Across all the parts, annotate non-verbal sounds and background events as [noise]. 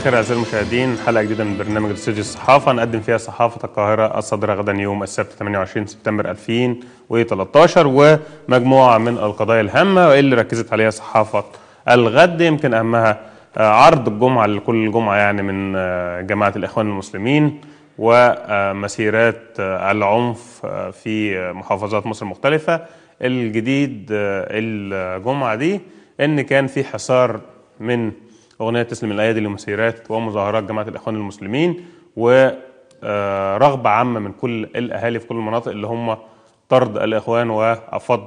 الخير اعزائي المشاهدين حلقه جديده من برنامج الاستوديو الصحافه نقدم فيها صحافه القاهره الصادره غدا يوم السبت 28 سبتمبر 2013 ومجموعه من القضايا الهامه واللي ركزت عليها صحافه الغد يمكن اهمها آه، عرض الجمعه لكل جمعه يعني من آه، جماعه الاخوان المسلمين ومسيرات آه، العنف في محافظات مصر المختلفه الجديد الجمعه دي ان كان في حصار من اغنيه تسلم الايادي لمسيرات ومظاهرات جماعه الاخوان المسلمين ورغبه آه، عامه من كل الاهالي في كل المناطق اللي هم طرد الاخوان وافض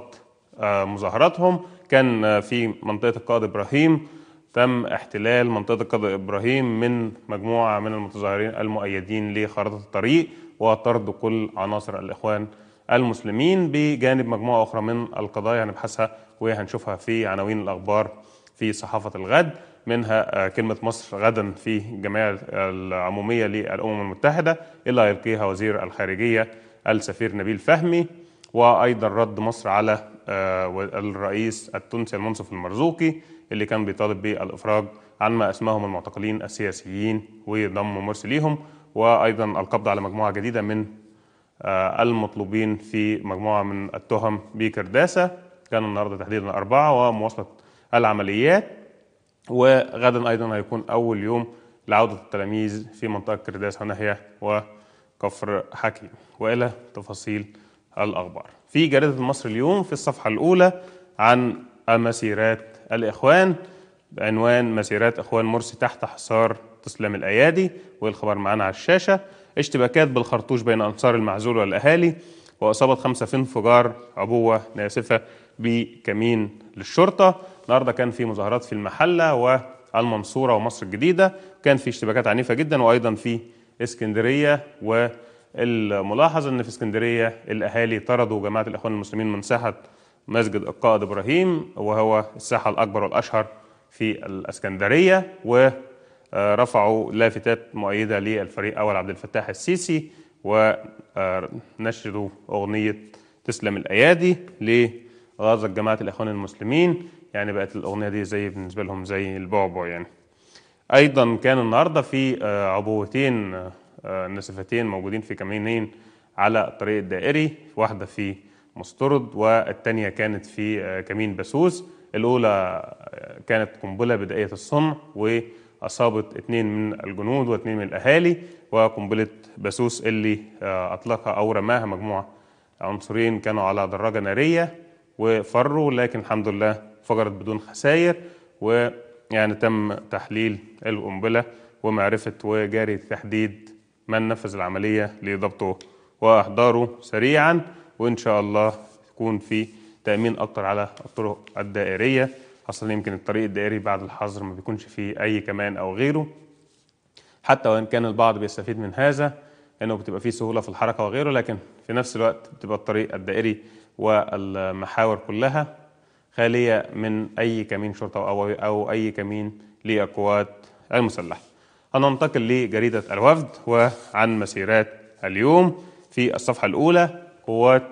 آه، مظاهراتهم كان آه، في منطقه القائد ابراهيم تم احتلال منطقه القائد ابراهيم من مجموعه من المتظاهرين المؤيدين لخارطه الطريق وطرد كل عناصر الاخوان المسلمين بجانب مجموعه اخرى من القضايا هنبحثها وهنشوفها في عناوين الاخبار في صحافه الغد منها آه، كلمة مصر غدا في الجمعية العمومية للأمم المتحدة إلا يلقيها وزير الخارجية السفير نبيل فهمي وأيضا رد مصر على آه، الرئيس التونسي المنصف المرزوقي اللي كان بيطالب بالإفراج عن ما أسماهم المعتقلين السياسيين وضم مرسي ليهم وأيضا القبض على مجموعة جديدة من آه، المطلوبين في مجموعة من التهم بكرداسة كان النهاردة تحديدا أربعة ومواصلة العمليات وغدا أيضا هيكون أول يوم لعودة التلاميذ في منطقة كرداس ونهية وكفر حكي وإلى تفاصيل الأخبار في جريدة مصر اليوم في الصفحة الأولى عن مسيرات الإخوان بعنوان مسيرات إخوان مرسي تحت حصار تسلم الأيادي والخبر معانا على الشاشة اشتباكات بالخرطوش بين أنصار المعزول والأهالي وأصابت خمسة في انفجار عبوة ناسفة بكمين للشرطة النهارده كان في مظاهرات في المحله والمنصوره ومصر الجديده كان في اشتباكات عنيفه جدا وايضا في اسكندريه والملاحظ ان في اسكندريه الاهالي طردوا جماعه الاخوان المسلمين من ساحه مسجد القائد ابراهيم وهو الساحه الاكبر والاشهر في الاسكندريه ورفعوا لافتات مؤيده للفريق اول عبد الفتاح السيسي ونشروا اغنيه تسلم الايادي لغزة جماعه الاخوان المسلمين يعني بقت الاغنيه دي زي بالنسبه لهم زي البعبع يعني ايضا كان النهارده في آه، عبوتين آه، نسفتين موجودين في كمينين على الطريق الدائري واحده في مسترد والتانية كانت في آه، كمين بسوس الأولى كانت قنبلة بدائية الصنع وأصابت اثنين من الجنود واثنين من الأهالي وقنبلة بسوس اللي أطلقها أو رماها مجموعة عنصرين كانوا على دراجة نارية وفروا لكن الحمد لله انفجرت بدون خسائر ويعني تم تحليل القنبله ومعرفه وجاري تحديد من نفذ العمليه لضبطه واحضاره سريعا وان شاء الله يكون في تامين اكتر على الطرق الدائريه اصلا يمكن الطريق الدائري بعد الحظر ما بيكونش فيه اي كمان او غيره حتى وان كان البعض بيستفيد من هذا انه بتبقى فيه سهوله في الحركه وغيره لكن في نفس الوقت بتبقى الطريق الدائري والمحاور كلها خالية من أي كمين شرطة أو, أو أي كمين للقوات المسلحة هننتقل لجريدة الوفد وعن مسيرات اليوم في الصفحة الأولى قوات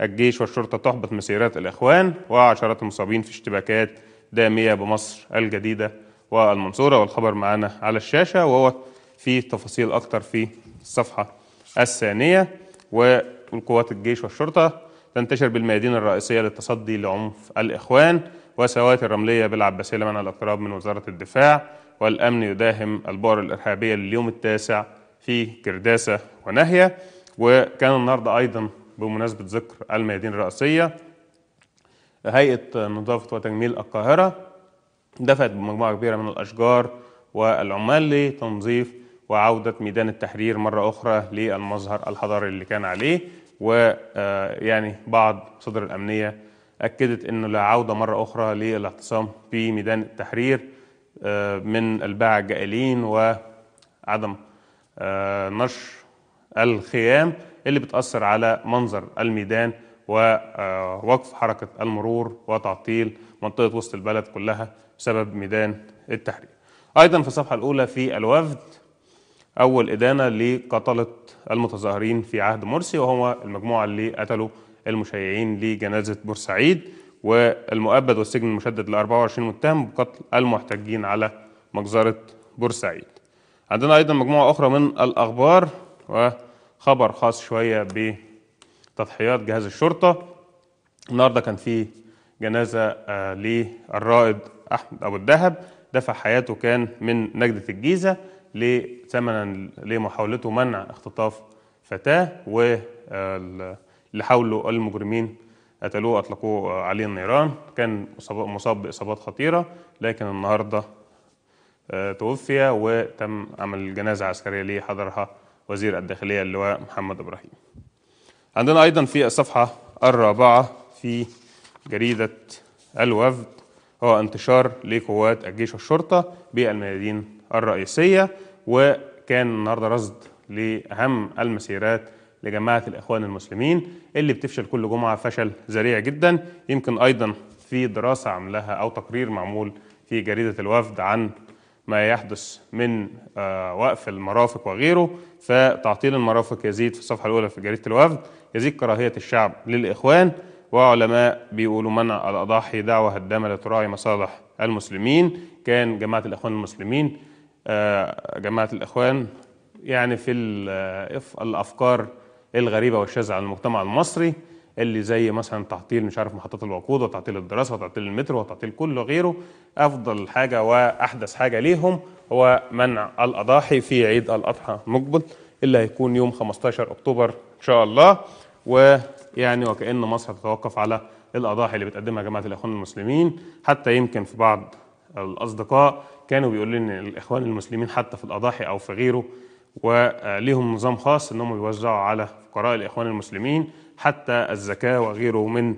الجيش والشرطة تحبط مسيرات الإخوان وعشرات المصابين في اشتباكات دامية بمصر الجديدة والمنصورة والخبر معنا على الشاشة وهو في تفاصيل أكتر في الصفحة الثانية وقوات الجيش والشرطة تنتشر بالميادين الرئيسية للتصدي لعنف الإخوان وسوات الرملية بالعباسية لمنع الاقتراب من وزارة الدفاع والأمن يداهم البؤر الإرهابية لليوم التاسع في كرداسة ونهية وكان النهاردة أيضا بمناسبة ذكر الميادين الرئيسية هيئة نظافة وتجميل القاهرة دفعت بمجموعة كبيرة من الأشجار والعمال لتنظيف وعودة ميدان التحرير مرة أخرى للمظهر الحضاري اللي كان عليه ويعني بعض صدر الأمنية أكدت أنه لا عودة مرة أخرى للاعتصام في ميدان التحرير آه، من الباعة الجائلين وعدم آه، نشر الخيام اللي بتأثر على منظر الميدان ووقف آه، حركة المرور وتعطيل منطقة وسط البلد كلها بسبب ميدان التحرير أيضا في الصفحة الأولى في الوفد أول إدانة لقتلة المتظاهرين في عهد مرسي وهو المجموعة اللي قتلوا المشيعين لجنازة بورسعيد والمؤبد والسجن المشدد ل 24 متهم بقتل المحتجين على مجزرة بورسعيد. عندنا أيضا مجموعة أخرى من الأخبار وخبر خاص شوية بتضحيات جهاز الشرطة. النهارده كان في جنازة آه، للرائد أحمد أبو الدهب دفع حياته كان من نجدة الجيزة ثمنا لمحاولته منع اختطاف فتاه واللي حاولوا المجرمين قتلوه اطلقوه عليه النيران كان مصاب باصابات خطيره لكن النهارده آه، توفي وتم عمل جنازه عسكريه ليه حضرها وزير الداخليه اللواء محمد ابراهيم عندنا ايضا في الصفحه الرابعه في جريده الوفد هو انتشار لقوات الجيش والشرطه بالميادين الرئيسية وكان النهاردة رصد لأهم المسيرات لجماعة الإخوان المسلمين اللي بتفشل كل جمعة فشل ذريع جدا يمكن أيضا في دراسة عملها أو تقرير معمول في جريدة الوفد عن ما يحدث من آه، وقف المرافق وغيره فتعطيل المرافق يزيد في الصفحة الأولى في جريدة الوفد يزيد كراهية الشعب للإخوان وعلماء بيقولوا منع الأضاحي دعوة هدامة لتراعي مصالح المسلمين كان جماعة الإخوان المسلمين آه، جماعة الإخوان يعني في آه، الأفكار الغريبة والشاذة عن المجتمع المصري اللي زي مثلا تعطيل مش عارف محطات الوقود وتعطيل الدراسة وتعطيل المترو وتعطيل كله غيره أفضل حاجة وأحدث حاجة ليهم هو منع الأضاحي في عيد الأضحى المقبل اللي هيكون يوم 15 أكتوبر إن شاء الله ويعني وكأن مصر تتوقف على الأضاحي اللي بتقدمها جماعة الإخوان المسلمين حتى يمكن في بعض الأصدقاء كانوا بيقولوا لي ان الاخوان المسلمين حتى في الاضاحي او في غيره وليهم نظام خاص انهم بيوزعوا على فقراء الاخوان المسلمين حتى الزكاه وغيره من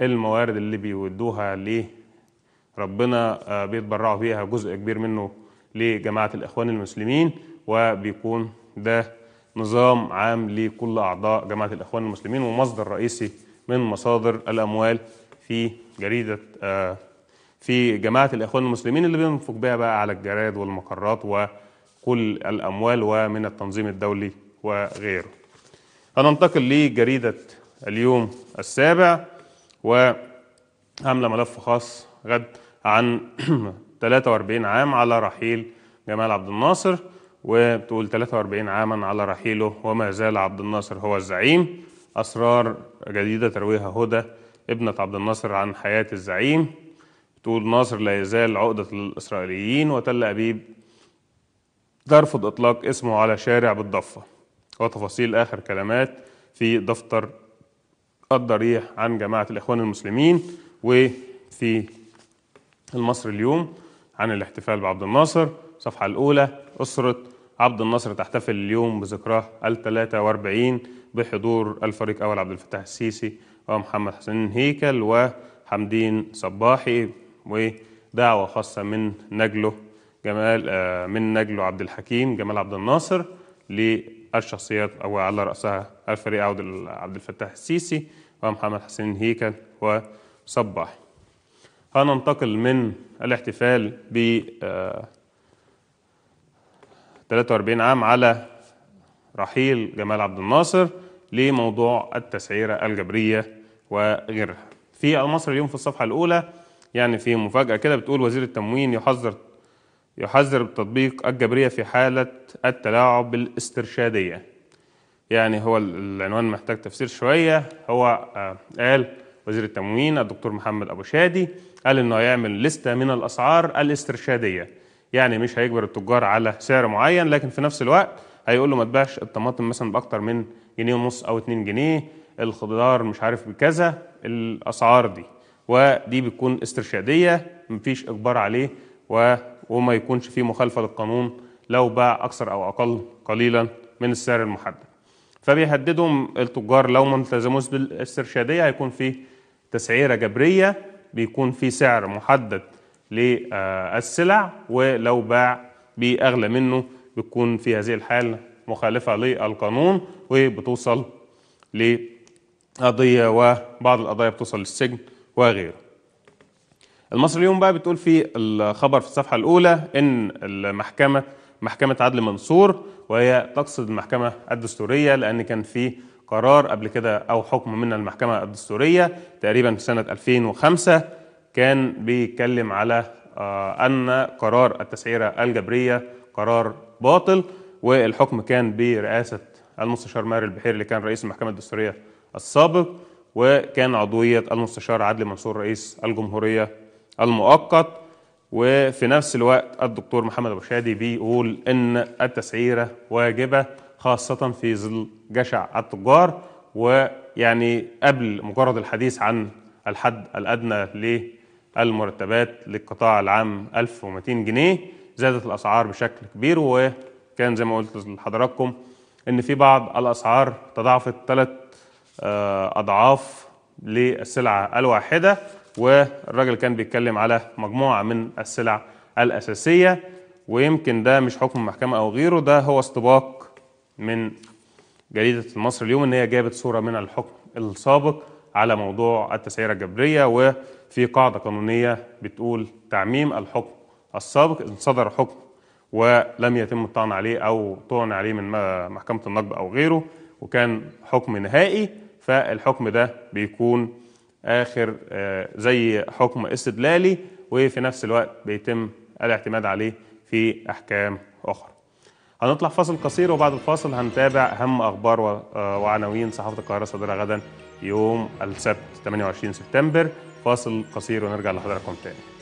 الموارد اللي بيودوها لربنا آه، بيتبرعوا بيها جزء كبير منه لجماعه الاخوان المسلمين وبيكون ده نظام عام لكل اعضاء جماعه الاخوان المسلمين ومصدر رئيسي من مصادر الاموال في جريده آه، في جماعة الإخوان المسلمين اللي بينفق بها بقى على الجرايد والمقرات وكل الأموال ومن التنظيم الدولي وغيره هننتقل لجريدة اليوم السابع وعاملة ملف خاص غد عن 43 [clears throat] عام على رحيل جمال عبد الناصر وبتقول 43 عاما على رحيله وما زال عبد الناصر هو الزعيم أسرار جديدة ترويها هدى ابنة عبد الناصر عن حياة الزعيم تقول ناصر لا يزال عقدة الإسرائيليين وتل أبيب ترفض إطلاق اسمه على شارع بالضفة وتفاصيل آخر كلمات في دفتر الضريح عن جماعة الإخوان المسلمين وفي المصري اليوم عن الاحتفال بعبد الناصر الصفحة الأولى أسرة عبد الناصر تحتفل اليوم بذكراه ال 43 بحضور الفريق أول عبد الفتاح السيسي ومحمد حسين هيكل وحمدين صباحي ودعوة خاصة من نجله جمال آه، من نجله عبد الحكيم جمال عبد الناصر للشخصيات أو على رأسها الفريق عبد الفتاح السيسي ومحمد حسين هيكل وصباح هننتقل من الاحتفال ب 43 آه، عام على رحيل جمال عبد الناصر لموضوع التسعيرة الجبرية وغيرها في مصر اليوم في الصفحة الأولى يعني في مفاجأة كده بتقول وزير التموين يحذر يحذر بتطبيق الجبرية في حالة التلاعب بالاسترشادية يعني هو العنوان محتاج تفسير شوية هو آه، قال وزير التموين الدكتور محمد أبو شادي قال إنه هيعمل لستة من الأسعار الاسترشادية يعني مش هيجبر التجار على سعر معين لكن في نفس الوقت هيقول له ما تبيعش الطماطم مثلا بأكتر من جنيه ونص أو 2 جنيه الخضار مش عارف بكذا الأسعار دي ودي بتكون استرشاديه مفيش اجبار عليه وما يكونش فيه مخالفه للقانون لو باع اكثر او اقل قليلا من السعر المحدد فبيهددهم التجار لو ما التزموش بالاسترشاديه هيكون في تسعيره جبريه بيكون في سعر محدد للسلع ولو باع باغلى منه بتكون في هذه الحال مخالفه للقانون وبتوصل لقضيه وبعض القضايا بتوصل للسجن وغيره المصري اليوم بقى بتقول في الخبر في الصفحة الأولى إن المحكمة محكمة عدل منصور وهي تقصد المحكمة الدستورية لأن كان في قرار قبل كده أو حكم من المحكمة الدستورية تقريبا في سنة 2005 كان بيتكلم على آه، أن قرار التسعيرة الجبرية قرار باطل والحكم كان برئاسة المستشار ماهر البحيري اللي كان رئيس المحكمة الدستورية السابق وكان عضوية المستشار عدلي منصور رئيس الجمهورية المؤقت وفي نفس الوقت الدكتور محمد أبو شادي بيقول إن التسعيرة واجبة خاصة في ظل جشع التجار ويعني قبل مجرد الحديث عن الحد الأدنى للمرتبات للقطاع العام 1200 جنيه زادت الأسعار بشكل كبير وكان زي ما قلت لحضراتكم إن في بعض الأسعار تضاعفت ثلاث آه، اضعاف للسلعه الواحده والراجل كان بيتكلم على مجموعه من السلع الاساسيه ويمكن ده مش حكم المحكمه او غيره ده هو استباق من جريده مصر اليوم ان هي جابت صوره من الحكم السابق على موضوع التسعيره الجبريه وفي قاعده قانونيه بتقول تعميم الحكم السابق ان صدر حكم ولم يتم الطعن عليه او طعن عليه من محكمه النقد او غيره وكان حكم نهائي فالحكم ده بيكون آخر آه، زي حكم استدلالي وفي نفس الوقت بيتم الاعتماد عليه في أحكام أخرى هنطلع فاصل قصير وبعد الفاصل هنتابع أهم أخبار آه، وعناوين صحافة القاهرة صادرة غدا يوم السبت 28 سبتمبر فاصل قصير ونرجع لحضراتكم تاني